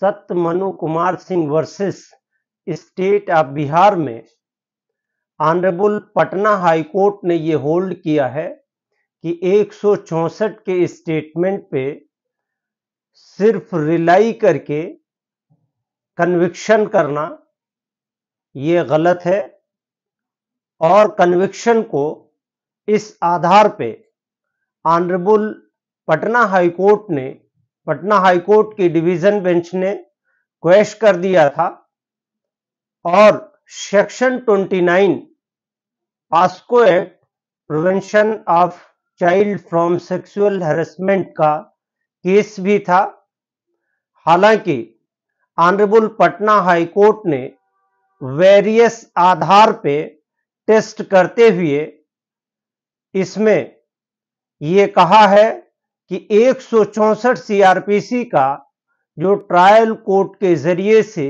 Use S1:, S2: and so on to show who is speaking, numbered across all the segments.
S1: सत्य Manu Kumar Singh versus state of Bihar में honourable Patna high court ने यह होल्ड किया है कि एक के स्टेटमेंट पे सिर्फ रिलाई करके कन्विक्शन करना ये गलत है और कन्विक्शन को इस आधार पे ऑनरेबल पटना हाई कोर्ट ने पटना हाईकोर्ट की डिवीजन बेंच ने क्वेश कर दिया था और section 29 POCSO act prevention of child from sexual harassment का केस भी था हालांकि ऑनरेबल पटना हाई कोर्ट ने वेरियस आधार पे टेस्ट करते हुए इसमें ये कहा है कि एक सीआरपीसी का जो ट्रायल कोर्ट के जरिए से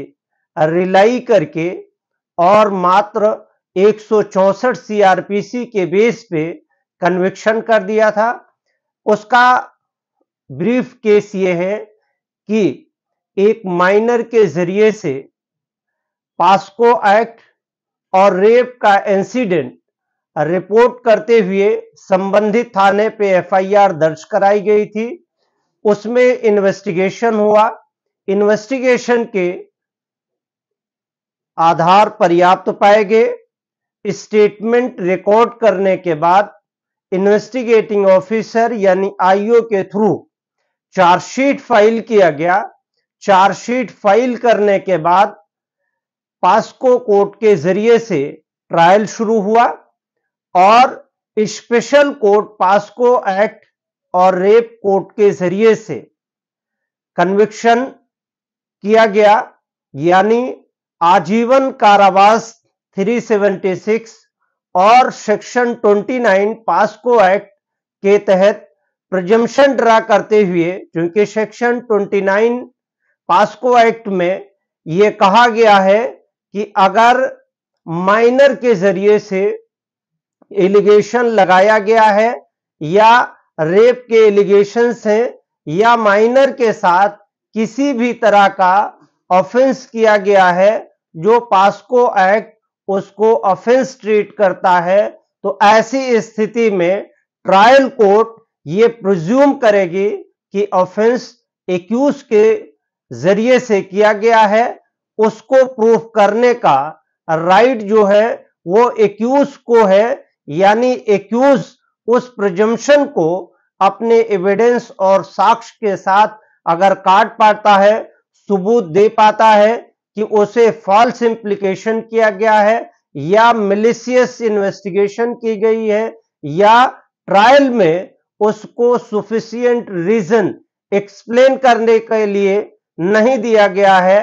S1: रिलाई करके और मात्र एक सीआरपीसी के बेस पे कन्विक्शन कर दिया था उसका ब्रीफ केस ये है कि एक माइनर के जरिए से पास्को एक्ट और रेप का इंसिडेंट रिपोर्ट करते हुए संबंधित थाने पे एफआईआर दर्ज कराई गई थी उसमें इन्वेस्टिगेशन हुआ इन्वेस्टिगेशन के आधार पर्याप्त पाए गए स्टेटमेंट रिकॉर्ड करने के बाद इन्वेस्टिगेटिंग ऑफिसर यानी आईओ के थ्रू चार्जशीट फाइल किया गया चार्जशीट फाइल करने के बाद पास्को कोर्ट के जरिए से ट्रायल शुरू हुआ और स्पेशल कोर्ट पास्को एक्ट और रेप कोर्ट के जरिए से कन्विक्शन किया गया यानी आजीवन कारावास 376 और सेक्शन 29 पास्को एक्ट के तहत प्रजम्पन ड्रा करते हुए क्योंकि सेक्शन 29 पास्को एक्ट में यह कहा गया है कि अगर माइनर के जरिए से एलिगेशन लगाया गया है या रेप के एलिगेशन हैं या माइनर के साथ किसी भी तरह का ऑफेंस किया गया है जो पास्को एक्ट उसको ऑफेंस ट्रीट करता है तो ऐसी स्थिति में ट्रायल कोर्ट ये प्रज्यूम करेगी कि ऑफेंस एक्यूज के जरिए से किया गया है उसको प्रूफ करने का राइट जो है वो एक्यूज को है यानी एक्यूज उस प्रजम्पन को अपने एविडेंस और साक्ष्य के साथ अगर काट पाता है सबूत दे पाता है कि उसे फॉल्स इम्प्लीकेशन किया गया है या मिलिशियस इन्वेस्टिगेशन की गई है या ट्रायल में उसको सुफिशियंट रीजन एक्सप्लेन करने के लिए नहीं दिया गया है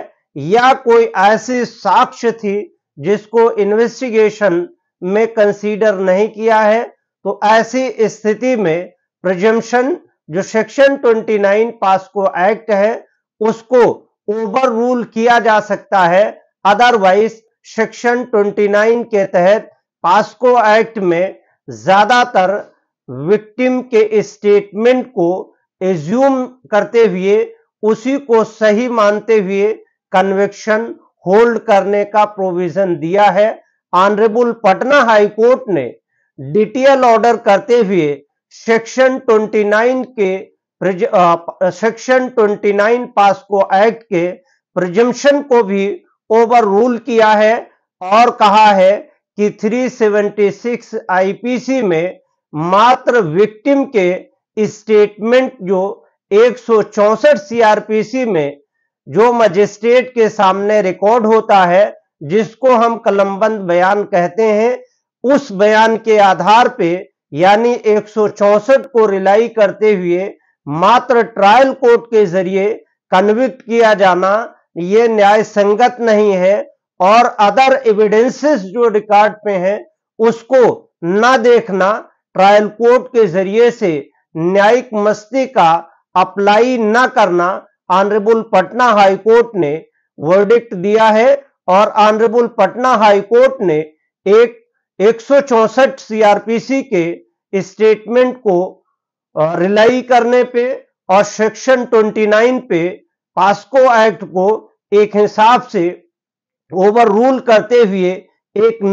S1: या कोई ऐसी साक्ष्य थी जिसको इन्वेस्टिगेशन મે કન્સીડર નહીં કિયા હૈ તો એસી સ્થિતિ મે પ્રેઝમ્પશન જો સેક્શન 29 પાસ્કો એક્ટ હે ઉસકો ઓવરરુલ કિયા જા સકતા હૈ અધરવાઇઝ સેક્શન 29 કે તહેત પાસ્કો એક્ટ મે જ્યાદાતર વિકટિમ કે સ્ટેટમેન્ટ કો assume karte hue usi ko sahi mante hue conviction hold karne ka provision diya hai honourable Patna high court ने डीटीएल ऑर्डर करते हुए सेक्शन 29 के सेक्शन 29 को एक्ट के प्रजम्पशन को भी ओवर रूल किया है और कहा है कि 376 आईपीसी में मात्र विक्टिम के स्टेटमेंट जो एक सीआरपीसी में जो मजिस्ट्रेट के सामने रिकॉर्ड होता है जिसको हम कलमबंद बयान कहते हैं उस बयान के आधार पे यानी एक को रिलाई करते हुए मात्र ट्रायल कोर्ट के जरिए कन्विक्ट किया जाना ये न्याय संगत नहीं है और अदर एविडेंसेस जो रिकॉर्ड पे हैं उसको ना देखना ट्रायल कोर्ट के जरिए से न्यायिक मस्ती का अप्लाई ना करना ऑनरेबल पटना हाई कोर्ट ने वर्डिक्ट दिया है और ऑनरेबल पटना हाई कोर्ट ने एक 164 सीआरपीसी के स्टेटमेंट को रिलाई करने पे और सेक्शन 29 पे पास्को एक्ट को एक हिसाब से ओवर रूल करते हुए एक